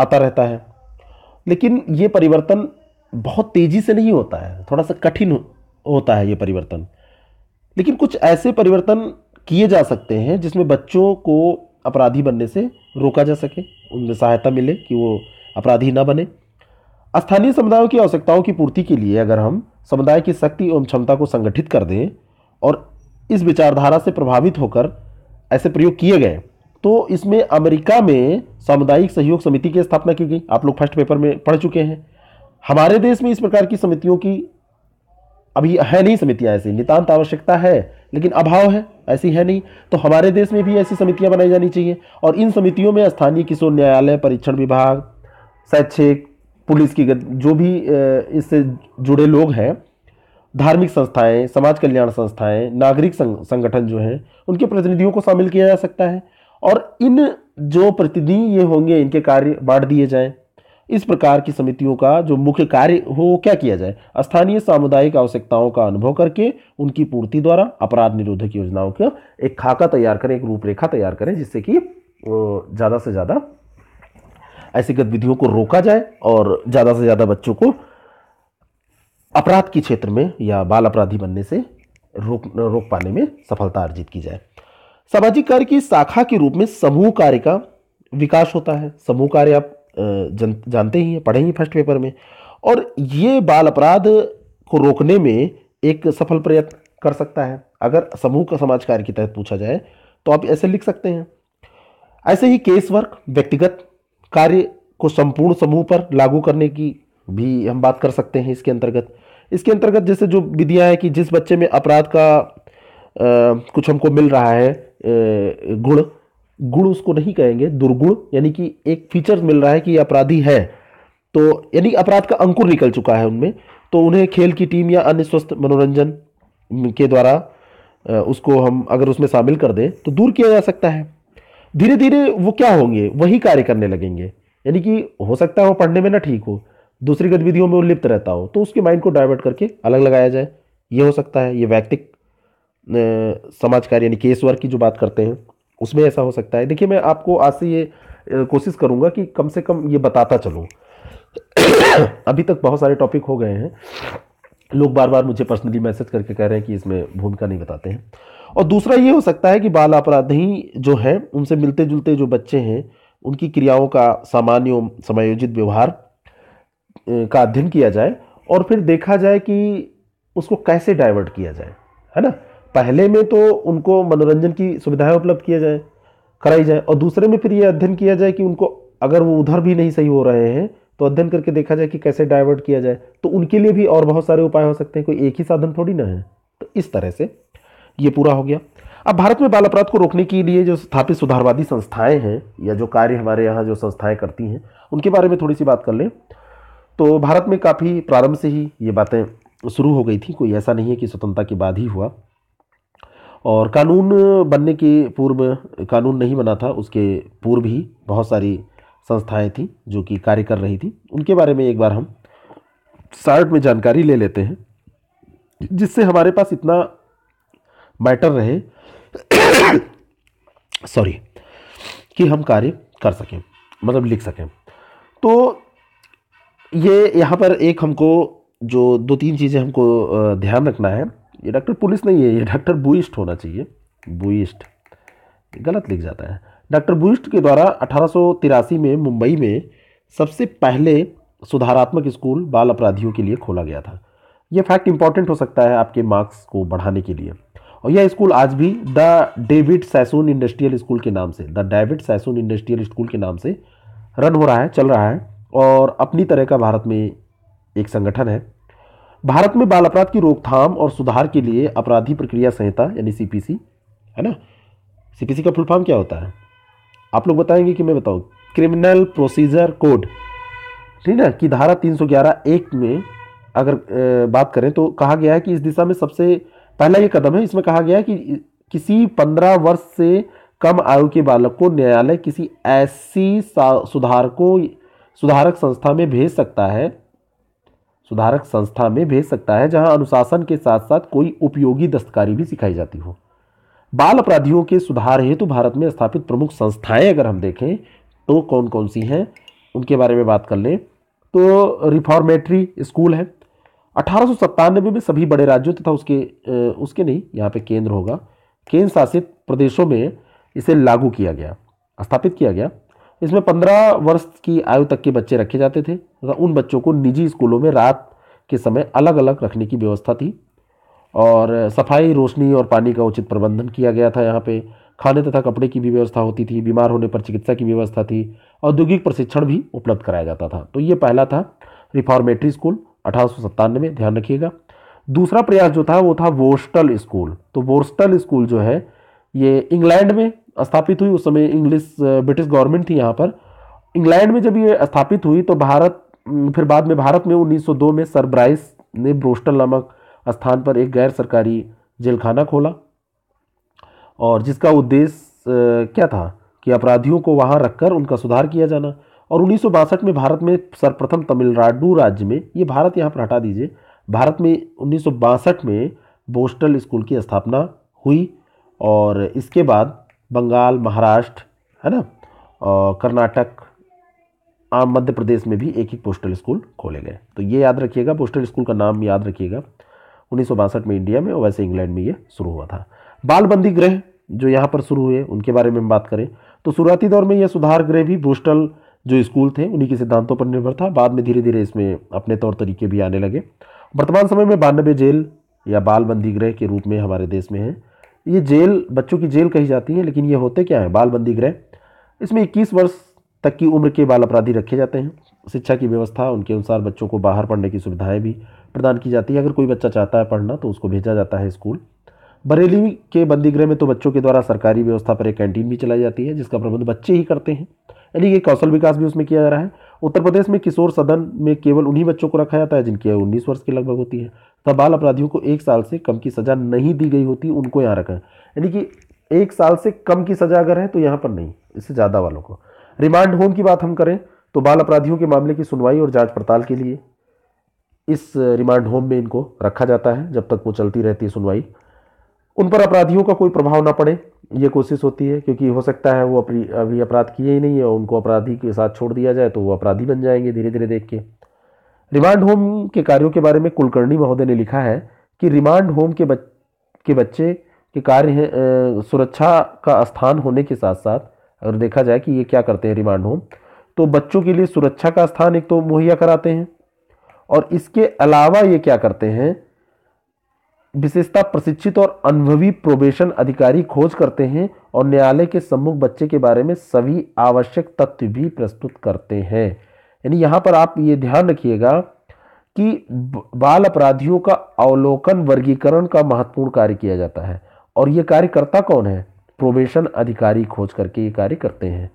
आता रहता है लेकिन ये परिवर्तन बहुत तेज़ी से नहीं होता है थोड़ा सा कठिन होता है ये परिवर्तन लेकिन कुछ ऐसे परिवर्तन किए जा सकते हैं जिसमें बच्चों को अपराधी बनने से रोका जा सके उनमें सहायता मिले कि वो अपराधी ना बने स्थानीय समुदायों की आवश्यकताओं की पूर्ति के लिए अगर हम समुदाय की शक्ति एवं क्षमता को संगठित कर दें और इस विचारधारा से प्रभावित होकर ऐसे प्रयोग किए गए तो इसमें अमेरिका में सामुदायिक सहयोग समिति की स्थापना की गई आप लोग फर्स्ट पेपर में पढ़ चुके हैं हमारे देश में इस प्रकार की समितियों की अभी है नहीं समितियाँ ऐसी नितान्त आवश्यकता है लेकिन अभाव है ऐसी है नहीं तो हमारे देश में भी ऐसी समितियाँ बनाई जानी चाहिए और इन समितियों में स्थानीय किशोर न्यायालय परीक्षण विभाग शैक्षिक पुलिस की जो भी इससे जुड़े लोग हैं धार्मिक संस्थाएं समाज कल्याण संस्थाएं नागरिक संगठन जो हैं उनके प्रतिनिधियों को शामिल किया जा सकता है और इन जो प्रतिनिधि ये होंगे इनके कार्य बांट दिए जाएं इस प्रकार की समितियों का जो मुख्य कार्य हो वो क्या किया जाए स्थानीय सामुदायिक आवश्यकताओं का अनुभव करके उनकी पूर्ति द्वारा अपराध निरोधक योजनाओं का एक खाका तैयार करें एक रूपरेखा तैयार करें जिससे कि ज़्यादा से ज़्यादा ऐसी गतिविधियों को रोका जाए और ज़्यादा से ज़्यादा बच्चों को अपराध के क्षेत्र में या बाल अपराधी बनने से रोक रोक पाने में सफलता अर्जित की जाए सामाजिक कार्य की शाखा के रूप में समूह कार्य का विकास होता है समूह कार्य आप जन, जानते ही हैं पढ़े ही फर्स्ट पेपर में और ये बाल अपराध को रोकने में एक सफल प्रयत्न कर सकता है अगर समूह का समाज कार्य के तहत पूछा जाए तो आप ऐसे लिख सकते हैं ऐसे ही केस वर्क व्यक्तिगत कार्य को संपूर्ण समूह पर लागू करने की भी हम बात कर सकते हैं इसके अंतर्गत इसके अंतर्गत जैसे जो विधियाँ हैं कि जिस बच्चे में अपराध का आ, कुछ हमको मिल रहा है गुण गुण उसको नहीं कहेंगे दुर्गुण यानी कि एक फीचर मिल रहा है कि अपराधी है तो यानी अपराध का अंकुर निकल चुका है उनमें तो उन्हें खेल की टीम या अन्य स्वस्थ मनोरंजन के द्वारा उसको हम अगर उसमें शामिल कर दें तो दूर किया जा सकता है धीरे धीरे वो क्या होंगे वही कार्य करने लगेंगे यानी कि हो सकता है वो पढ़ने में ना ठीक हो दूसरी गतिविधियों में वो लिप्त रहता हो तो उसके माइंड को डाइवर्ट करके अलग लगाया जाए ये हो सकता है ये व्यक्तिक समाज कार्य यानी केस वर्क की जो बात करते हैं उसमें ऐसा हो सकता है देखिए मैं आपको आज से ये कोशिश करूँगा कि कम से कम ये बताता चलूँ अभी तक बहुत सारे टॉपिक हो गए हैं लोग बार बार मुझे पर्सनली मैसेज करके कह रहे हैं कि इसमें भूमिका नहीं बताते हैं और दूसरा ये हो सकता है कि बाल अपराधी जो है उनसे मिलते जुलते जो बच्चे हैं उनकी क्रियाओं का सामान्य समायोजित व्यवहार का अध्ययन किया जाए और फिर देखा जाए कि उसको कैसे डाइवर्ट किया जाए है ना पहले में तो उनको मनोरंजन की सुविधाएं उपलब्ध किया जाए कराई जाए और दूसरे में फिर ये अध्ययन किया जाए कि उनको अगर वो उधर भी नहीं सही हो रहे हैं तो अध्ययन करके देखा जाए कि कैसे डाइवर्ट किया जाए तो उनके लिए भी और बहुत सारे उपाय हो सकते हैं कोई एक ही साधन थोड़ी ना है तो इस तरह से ये पूरा हो गया अब भारत में बाल अपराध को रोकने के लिए जो स्थापित सुधारवादी संस्थाएं हैं या जो कार्य हमारे यहाँ जो संस्थाएं करती हैं उनके बारे में थोड़ी सी बात कर लें तो भारत में काफ़ी प्रारंभ से ही ये बातें शुरू हो गई थी कोई ऐसा नहीं है कि स्वतंत्रता के बाद ही हुआ और कानून बनने के पूर्व कानून नहीं बना था उसके पूर्व ही बहुत सारी संस्थाएं थी जो कि कार्य कर रही थी उनके बारे में एक बार हम शार्ट में जानकारी ले लेते हैं जिससे हमारे पास इतना बेटर रहे सॉरी कि हम कार्य कर सकें मतलब लिख सकें तो ये यहाँ पर एक हमको जो दो तीन चीज़ें हमको ध्यान रखना है ये डॉक्टर पुलिस नहीं है ये डॉक्टर बुइस्ट होना चाहिए बुइस्ट गलत लिख जाता है डॉक्टर बुइस्ट के द्वारा अठारह में मुंबई में सबसे पहले सुधारात्मक स्कूल बाल अपराधियों के लिए खोला गया था ये फैक्ट इम्पॉर्टेंट हो सकता है आपके मार्क्स को बढ़ाने के लिए और यह स्कूल आज भी the David Sassoon industrial school के नाम से the David Sassoon industrial school के नाम से रन हो रहा है चल रहा है और अपनी तरह का भारत में एक संगठन है भारत में बाल अपराध की रोकथाम और सुधार के लिए अपराधी प्रक्रिया संहिता यानी सीपीसी है ना सीपीसी का फुल फॉर्म क्या होता है आप लोग बताएंगे कि मैं बताऊँ क्रिमिनल प्रोसीजर कोड ठीक है कि धारा 311 एक में अगर बात करें तो कहा गया है कि इस दिशा में सबसे पहला ये कदम है इसमें कहा गया कि किसी पंद्रह वर्ष से कम आयु के बालक को न्यायालय किसी ऐसी सुधार को सुधारक संस्था में भेज सकता है सुधारक संस्था में भेज सकता है जहां अनुशासन के साथ साथ कोई उपयोगी दस्तकारी भी सिखाई जाती हो बाल अपराधियों के सुधार हेतु तो भारत में स्थापित प्रमुख संस्थाएं अगर हम देखें तो कौन कौन सी हैं उनके बारे में बात कर लें तो रिफॉर्मेटरी स्कूल है अठारह में सभी बड़े राज्यों तथा उसके उसके नहीं यहाँ पे केंद्र होगा केंद्र शासित प्रदेशों में इसे लागू किया गया स्थापित किया गया इसमें पंद्रह वर्ष की आयु तक के बच्चे रखे जाते थे तथा उन बच्चों को निजी स्कूलों में रात के समय अलग अलग रखने की व्यवस्था थी और सफाई रोशनी और पानी का उचित प्रबंधन किया गया था यहाँ पे खाने तथा कपड़े की भी व्यवस्था होती थी बीमार होने पर चिकित्सा की व्यवस्था थी औद्योगिक प्रशिक्षण भी उपलब्ध कराया जाता था तो ये पहला था रिफॉर्मेटरी स्कूल अठारह में ध्यान रखिएगा दूसरा प्रयास जो था वो था वोस्टल स्कूल तो वोस्टल स्कूल जो है ये इंग्लैंड में स्थापित हुई उस समय इंग्लिश ब्रिटिश गवर्नमेंट थी यहाँ पर इंग्लैंड में जब ये स्थापित हुई तो भारत फिर बाद में भारत में 1902 में सर ब्राइस ने ब्रोस्टल नामक स्थान पर एक गैर सरकारी जेलखाना खोला और जिसका उद्देश्य क्या था कि अपराधियों को वहाँ रखकर उनका सुधार किया जाना और उन्नीस में भारत में सर्वप्रथम तमिलनाडु राज्य में ये भारत यहाँ पर हटा दीजिए भारत में उन्नीस में बोस्टल स्कूल की स्थापना हुई और इसके बाद बंगाल महाराष्ट्र है ना कर्नाटक आम मध्य प्रदेश में भी एक एक पोस्टल स्कूल खोले गए तो ये याद रखिएगा पोस्टल स्कूल का नाम याद रखिएगा उन्नीस में इंडिया में और वैसे इंग्लैंड में ये शुरू हुआ था बाल बंदी गृह जो यहाँ पर शुरू हुए उनके बारे में हम बात करें तो शुरुआती दौर में यह सुधार गृह भी बोस्टल जो स्कूल थे उन्हीं के सिद्धांतों पर निर्भर था बाद में धीरे धीरे इसमें अपने तौर तरीके भी आने लगे वर्तमान समय में बानबे जेल या बाल बंदी गृह के रूप में हमारे देश में हैं ये जेल बच्चों की जेल कही जाती है लेकिन ये होते क्या हैं बाल बंदी गृह इसमें 21 वर्ष तक की उम्र के बाल अपराधी रखे जाते हैं शिक्षा की व्यवस्था उनके अनुसार बच्चों को बाहर पढ़ने की सुविधाएं भी प्रदान की जाती है अगर कोई बच्चा चाहता है पढ़ना तो उसको भेजा जाता है स्कूल बरेली के बंदीगृह में तो बच्चों के द्वारा सरकारी व्यवस्था पर एक कैंटीन भी चलाई जाती है जिसका प्रबंध बच्चे ही करते हैं यानी कि कौशल विकास भी उसमें किया जा रहा है उत्तर प्रदेश में किशोर सदन में केवल उन्हीं बच्चों को रखा जाता है जिनकी आयु उन्नीस वर्ष के लगभग होती है तब बाल अपराधियों को एक साल से कम की सज़ा नहीं दी गई होती उनको यहाँ रखा है यानी कि एक साल से कम की सज़ा अगर है तो यहाँ पर नहीं इससे ज़्यादा वालों को रिमांड होम की बात हम करें तो बाल अपराधियों के मामले की सुनवाई और जांच पड़ताल के लिए इस रिमांड होम में इनको रखा जाता है जब तक वो चलती रहती है सुनवाई उन पर अपराधियों का कोई प्रभाव ना पड़े ये कोशिश होती है क्योंकि हो सकता है वो अपनी अभी अपराध किए ही नहीं है उनको अपराधी के साथ छोड़ दिया जाए तो वो अपराधी बन जाएंगे धीरे धीरे देख के रिमांड होम के कार्यों के बारे में कुलकर्णी महोदय ने लिखा है कि रिमांड होम के बच के बच्चे के कार्य हैं सुरक्षा का स्थान होने के साथ साथ अगर देखा जाए कि ये क्या करते हैं रिमांड होम तो बच्चों के लिए सुरक्षा का स्थान एक तो मुहैया कराते हैं और इसके अलावा ये क्या करते हैं विशेषता प्रशिक्षित और अनुभवी प्रोबेशन अधिकारी खोज करते हैं और न्यायालय के सम्मुख बच्चे के बारे में सभी आवश्यक तथ्य भी प्रस्तुत करते हैं यानी यहाँ पर आप ये ध्यान रखिएगा कि बाल अपराधियों का अवलोकन वर्गीकरण का महत्वपूर्ण कार्य किया जाता है और ये कार्यकर्ता कौन है प्रोबेशन अधिकारी खोज करके ये कार्य करते हैं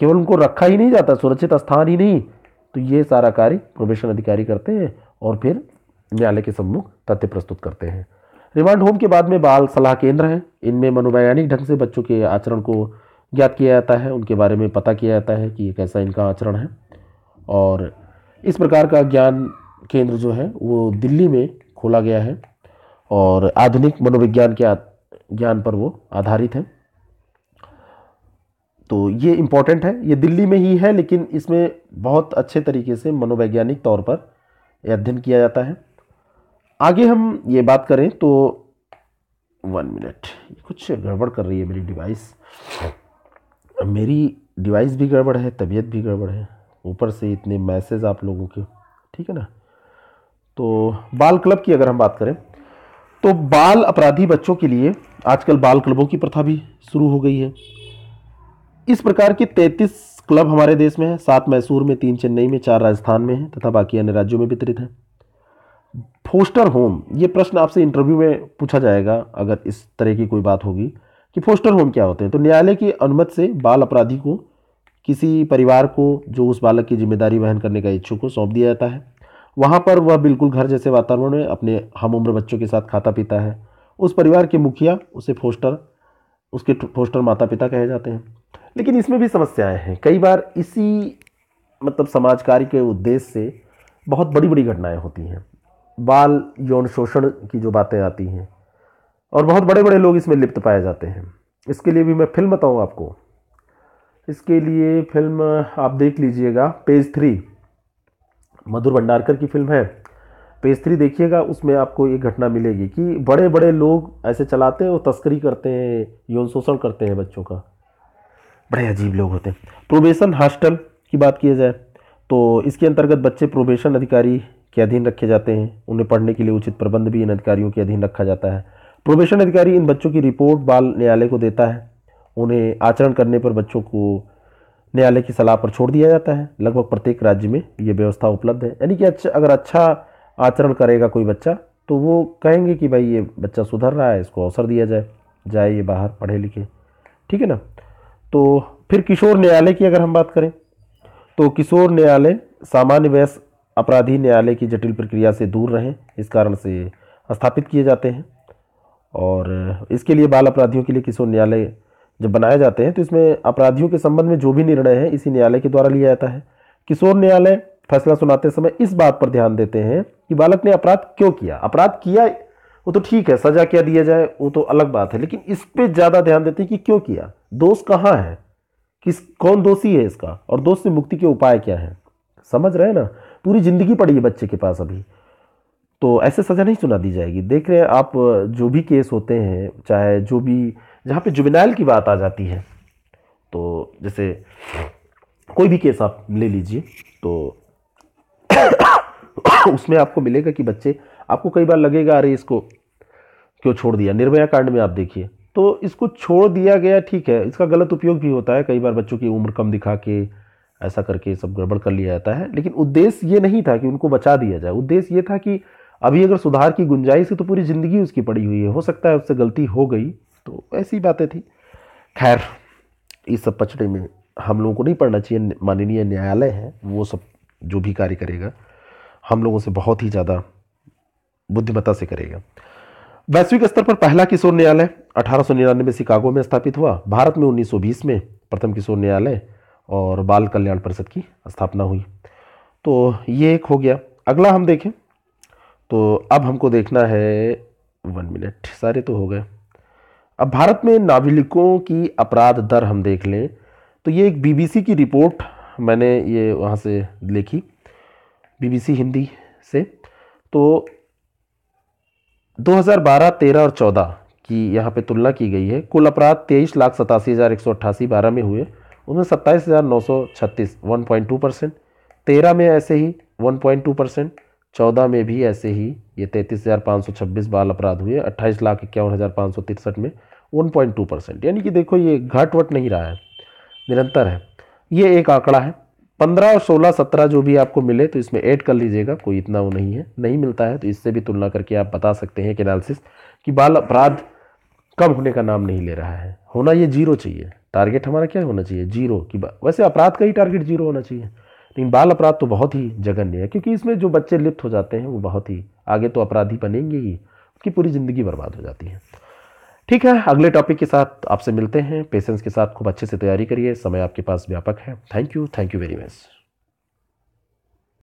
केवल उनको रखा ही नहीं जाता सुरक्षित स्थान ही नहीं तो ये सारा कार्य प्रोबेशन अधिकारी करते हैं और फिर न्यायालय के सम्मुख तथ्य प्रस्तुत करते हैं रिमांड होम के बाद में बाल सलाह केंद्र हैं इनमें मनोवैज्ञानिक ढंग से बच्चों के आचरण को ज्ञात किया जाता है उनके बारे में पता किया जाता है कि कैसा इनका आचरण है और इस प्रकार का ज्ञान केंद्र जो है वो दिल्ली में खोला गया है और आधुनिक मनोविज्ञान के ज्ञान पर वो आधारित है तो ये इम्पोर्टेंट है ये दिल्ली में ही है लेकिन इसमें बहुत अच्छे तरीके से मनोवैज्ञानिक तौर पर अध्ययन किया जाता है आगे हम ये बात करें तो वन मिनट कुछ गड़बड़ कर रही है मेरी डिवाइस मेरी डिवाइस भी गड़बड़ है तबीयत भी गड़बड़ है ऊपर से इतने मैसेज आप लोगों के ठीक है ना तो बाल क्लब की अगर हम बात करें तो बाल अपराधी बच्चों के लिए आजकल बाल क्लबों की प्रथा भी शुरू हो गई है इस प्रकार के तैंतीस क्लब हमारे देश में हैं सात मैसूर में तीन चेन्नई में चार राजस्थान में हैं तथा बाकी अन्य राज्यों में वितरित हैं फोस्टर होम ये प्रश्न आपसे इंटरव्यू में पूछा जाएगा अगर इस तरह की कोई बात होगी कि फोस्टर होम क्या होते हैं तो न्यायालय की अनुमति से बाल अपराधी को किसी परिवार को जो उस बालक की जिम्मेदारी वहन करने का इच्छुक को सौंप दिया जाता है वहाँ पर वह बिल्कुल घर जैसे वातावरण में अपने हम उम्र बच्चों के साथ खाता पीता है उस परिवार के मुखिया उसे फोस्टर उसके फोस्टर माता पिता कहे जाते हैं लेकिन इसमें भी समस्याएं हैं कई बार इसी मतलब समाज कार्य के उद्देश्य से बहुत बड़ी बड़ी घटनाएं होती हैं बाल यौन शोषण की जो बातें आती हैं और बहुत बड़े बड़े लोग इसमें लिप्त पाए जाते हैं इसके लिए भी मैं फिल्म बताऊँ आपको इसके लिए फिल्म आप देख लीजिएगा पेज थ्री मधुर भंडारकर की फिल्म है पेज थ्री देखिएगा उसमें आपको ये घटना मिलेगी कि बड़े बड़े लोग ऐसे चलाते हैं और तस्करी करते हैं यौन शोषण करते हैं बच्चों का बड़े अजीब लोग होते हैं प्रोबेशन हॉस्टल की बात किया जाए तो इसके अंतर्गत बच्चे प्रोबेशन अधिकारी के अधीन रखे जाते हैं उन्हें पढ़ने के लिए उचित प्रबंध भी इन अधिकारियों के अधीन रखा जाता है प्रोबेशन अधिकारी इन बच्चों की रिपोर्ट बाल न्यायालय को देता है उन्हें आचरण करने पर बच्चों को न्यायालय की सलाह पर छोड़ दिया जाता है लगभग प्रत्येक राज्य में ये व्यवस्था उपलब्ध है यानी कि अच्छा अगर अच्छा आचरण करेगा कोई बच्चा तो वो कहेंगे कि भाई ये बच्चा सुधर रहा है इसको अवसर दिया जाए जाए ये बाहर पढ़े लिखे ठीक है ना तो फिर किशोर न्यायालय की अगर हम बात करें तो किशोर न्यायालय सामान्य वयस्क अपराधी न्यायालय की जटिल प्रक्रिया से दूर रहें इस कारण से स्थापित किए जाते हैं और इसके लिए बाल अपराधियों के लिए किशोर न्यायालय जब बनाए जाते हैं तो इसमें अपराधियों के संबंध में जो भी निर्णय है इसी न्यायालय के द्वारा लिया जाता है किशोर न्यायालय फैसला सुनाते समय इस बात पर ध्यान देते हैं कि बालक ने अपराध क्यों किया अपराध किया वो तो ठीक है सजा क्या दिया जाए वो तो अलग बात है लेकिन इस पर ज़्यादा ध्यान देते हैं कि क्यों किया दोष कहाँ है किस कौन दोषी है इसका और दोष से मुक्ति के उपाय क्या हैं समझ रहे हैं ना पूरी ज़िंदगी पड़ी है बच्चे के पास अभी तो ऐसे सज़ा नहीं सुना दी जाएगी देख रहे हैं आप जो भी केस होते हैं चाहे जो भी जहाँ पे जुबिनाइल की बात आ जाती है तो जैसे कोई भी केस आप ले लीजिए तो उसमें आपको मिलेगा कि बच्चे आपको कई बार लगेगा अरे इसको क्यों छोड़ दिया निर्भया कांड में आप देखिए तो इसको छोड़ दिया गया ठीक है इसका गलत उपयोग भी होता है कई बार बच्चों की उम्र कम दिखा के ऐसा करके सब गड़बड़ कर लिया जाता है लेकिन उद्देश्य ये नहीं था कि उनको बचा दिया जाए उद्देश्य ये था कि अभी अगर सुधार की गुंजाइश है तो पूरी ज़िंदगी उसकी पड़ी हुई है हो सकता है उससे गलती हो गई तो ऐसी बातें थी खैर इस सब पचड़े में हम लोगों को नहीं पढ़ना चाहिए माननीय न्यायालय है वो सब जो भी कार्य करेगा हम लोगों से बहुत ही ज़्यादा बुद्धिमत्ता से करेगा वैश्विक स्तर पर पहला किशोर न्यायालय अठारह में शिकागो में स्थापित हुआ भारत में 1920 में प्रथम किशोर न्यायालय और बाल कल्याण परिषद की स्थापना हुई तो ये एक हो गया अगला हम देखें तो अब हमको देखना है वन मिनट सारे तो हो गए अब भारत में नागरिकों की अपराध दर हम देख लें तो ये एक बीबीसी की रिपोर्ट मैंने ये वहाँ से लिखी बीबीसी हिंदी से तो 2012, 13 और 14 की यहाँ पे तुलना की गई है कुल अपराध तेईस लाख सतासी हज़ार एक सौ अट्ठासी बारह में हुए उनमें सत्ताईस हज़ार नौ सौ छत्तीस वन पॉइंट टू परसेंट तेरह में ऐसे ही वन पॉइंट टू परसेंट चौदह में भी ऐसे ही ये तैंतीस हज़ार पाँच सौ छब्बीस बाल अपराध हुए अट्ठाईस लाख इक्यावन हज़ार पाँच सौ तिरसठ में वन पॉइंट टू परसेंट यानी कि देखो ये घट वट नहीं रहा है निरंतर है ये एक आंकड़ा है पंद्रह और सोलह सत्रह जो भी आपको मिले तो इसमें ऐड कर लीजिएगा कोई इतना वो नहीं है नहीं मिलता है तो इससे भी तुलना करके आप बता सकते हैं एक एनालिसिस कि बाल अपराध कम होने का नाम नहीं ले रहा है होना ये जीरो चाहिए टारगेट हमारा क्या होना चाहिए जीरो कि वैसे अपराध का ही टारगेट जीरो होना चाहिए लेकिन बाल अपराध तो बहुत ही जघन्य है क्योंकि इसमें जो बच्चे लिप्त हो जाते हैं वो बहुत ही आगे तो अपराधी बनेंगे ही उसकी पूरी ज़िंदगी बर्बाद हो जाती है ठीक है अगले टॉपिक के साथ आपसे मिलते हैं पेशेंस के साथ खूब अच्छे से तैयारी करिए समय आपके पास व्यापक है thank you thank you very much